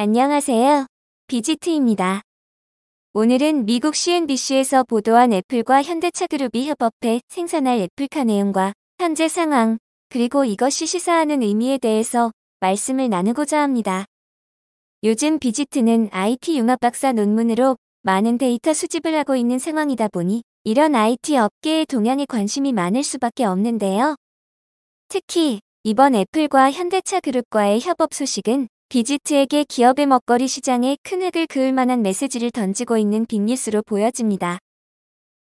안녕하세요. 비지트입니다. 오늘은 미국 CNBC에서 보도한 애플과 현대차그룹이 협업해 생산할 애플카 내용과 현재 상황, 그리고 이것이 시사하는 의미에 대해서 말씀을 나누고자 합니다. 요즘 비지트는 IT 융합 박사 논문으로 많은 데이터 수집을 하고 있는 상황이다 보니 이런 IT 업계의 동향에 관심이 많을 수밖에 없는데요. 특히 이번 애플과 현대차 그룹과의 협업 소식은 비지트에게 기업의 먹거리 시장에 큰 획을 그을 만한 메시지를 던지고 있는 빅뉴스로 보여집니다.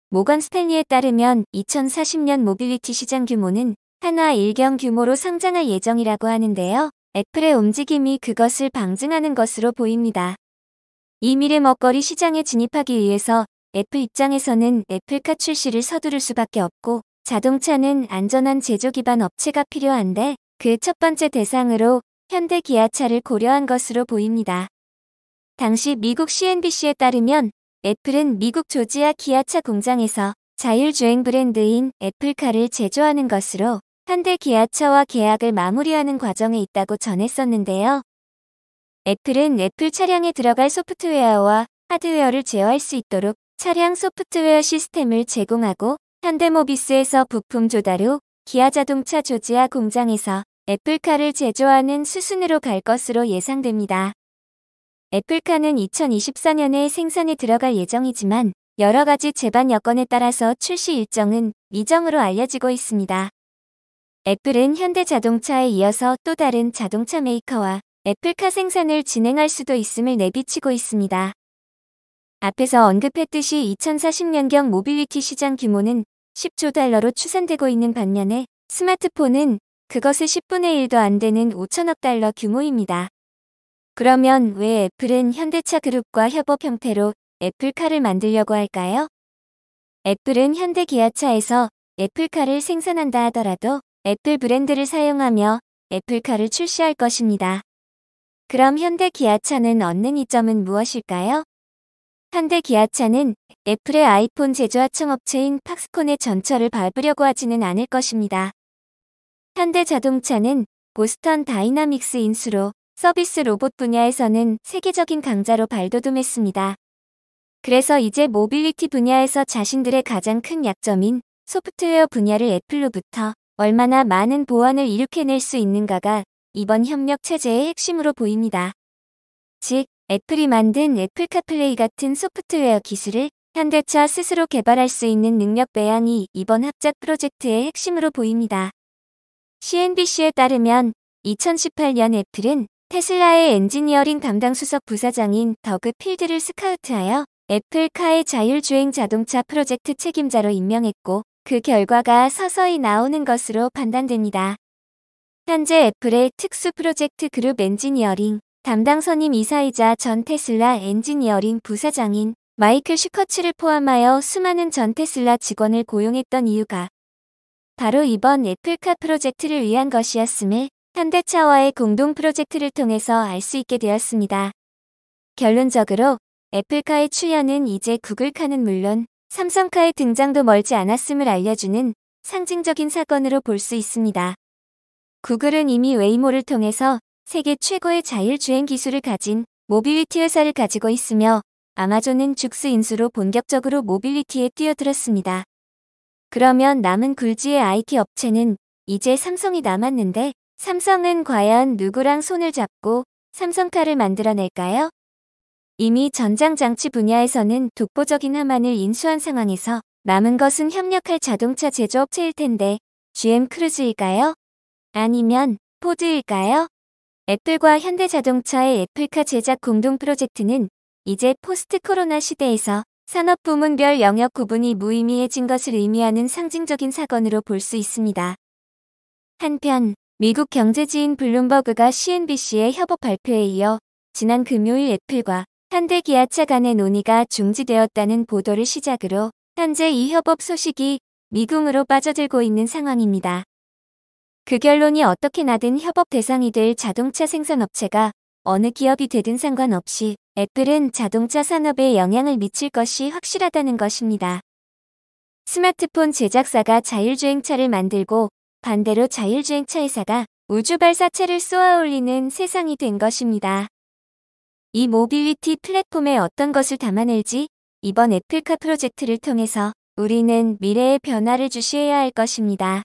모건 스탠리에 따르면 2040년 모빌리티 시장 규모는 한화 일경 규모로 성장할 예정이라고 하는데요. 애플의 움직임이 그것을 방증하는 것으로 보입니다. 이 미래 먹거리 시장에 진입하기 위해서 애플 입장에서는 애플카 출시를 서두를 수밖에 없고 자동차는 안전한 제조 기반 업체가 필요한데 그 첫 번째 대상으로 현대 기아차를 고려한 것으로 보입니다. 당시 미국 CNBC에 따르면 애플은 미국 조지아 기아차 공장에서 자율주행 브랜드인 애플카를 제조하는 것으로 현대 기아차와 계약을 마무리하는 과정에 있다고 전했었는데요. 애플은 애플 차량에 들어갈 소프트웨어와 하드웨어를 제어할 수 있도록 차량 소프트웨어 시스템을 제공하고 현대모비스에서 부품 조달 후 기아자동차 조지아 공장에서 애플카를 제조하는 수순으로 갈 것으로 예상됩니다. 애플카는 2024년에 생산에 들어갈 예정이지만 여러 가지 제반 여건에 따라서 출시 일정은 미정으로 알려지고 있습니다. 애플은 현대자동차에 이어서 또 다른 자동차 메이커와 애플카 생산을 진행할 수도 있음을 내비치고 있습니다. 앞에서 언급했듯이 2040년경 모빌리티 시장 규모는 10조 달러로 추산되고 있는 반면에 스마트폰은 그것의 10분의 1도 안 되는 5천억 달러 규모입니다. 그러면 왜 애플은 현대차 그룹과 협업 형태로 애플카를 만들려고 할까요? 애플은 현대 기아차에서 애플카를 생산한다 하더라도 애플 브랜드를 사용하며 애플카를 출시할 것입니다. 그럼 현대 기아차는 얻는 이점은 무엇일까요? 현대 기아차는 애플의 아이폰 제조하청업체인 팍스콘의 전철을 밟으려고 하지는 않을 것입니다. 현대자동차는 보스턴 다이나믹스 인수로 서비스 로봇 분야에서는 세계적인 강자로 발돋움했습니다. 그래서 이제 모빌리티 분야에서 자신들의 가장 큰 약점인 소프트웨어 분야를 애플로부터 얼마나 많은 보완을 일으켜낼 수 있는가가 이번 협력 체제의 핵심으로 보입니다. 즉, 애플이 만든 애플 카플레이 같은 소프트웨어 기술을 현대차 스스로 개발할 수 있는 능력 배양이 이번 합작 프로젝트의 핵심으로 보입니다. CNBC에 따르면 2018년 애플은 테슬라의 엔지니어링 담당 수석 부사장인 더그 필드를 스카우트하여 애플카의 자율주행 자동차 프로젝트 책임자로 임명했고 그 결과가 서서히 나오는 것으로 판단됩니다. 현재 애플의 특수 프로젝트 그룹 엔지니어링 담당 선임 이사이자 전 테슬라 엔지니어링 부사장인 마이클 슈커츠를 포함하여 수많은 전 테슬라 직원을 고용했던 이유가 바로 이번 애플카 프로젝트를 위한 것이었음을 현대차와의 공동 프로젝트를 통해서 알 수 있게 되었습니다. 결론적으로 애플카의 출현은 이제 구글카는 물론 삼성카의 등장도 멀지 않았음을 알려주는 상징적인 사건으로 볼 수 있습니다. 구글은 이미 웨이모를 통해서 세계 최고의 자율주행 기술을 가진 모빌리티 회사를 가지고 있으며 아마존은 죽스 인수로 본격적으로 모빌리티에 뛰어들었습니다. 그러면 남은 굴지의 IT 업체는 이제 삼성이 남았는데 삼성은 과연 누구랑 손을 잡고 삼성카를 만들어낼까요? 이미 전장장치 분야에서는 독보적인 하만을 인수한 상황에서 남은 것은 협력할 자동차 제조업체일 텐데 GM 크루즈일까요? 아니면 포드일까요? 애플과 현대자동차의 애플카 제작 공동 프로젝트는 이제 포스트 코로나 시대에서 산업 부문별 영역 구분이 무의미해진 것을 의미하는 상징적인 사건으로 볼 수 있습니다. 한편 미국 경제지인 블룸버그가 CNBC의 협업 발표에 이어 지난 금요일 애플과 현대 기아차 간의 논의가 중지되었다는 보도를 시작으로 현재 이 협업 소식이 미궁으로 빠져들고 있는 상황입니다. 그 결론이 어떻게 나든 협업 대상이 될 자동차 생산업체가 어느 기업이 되든 상관없이 애플은 자동차 산업에 영향을 미칠 것이 확실하다는 것입니다. 스마트폰 제작사가 자율주행차를 만들고 반대로 자율주행차 회사가 우주발사체를 쏘아올리는 세상이 된 것입니다. 이 모빌리티 플랫폼에 어떤 것을 담아낼지 이번 애플카 프로젝트를 통해서 우리는 미래의 변화를 주시해야 할 것입니다.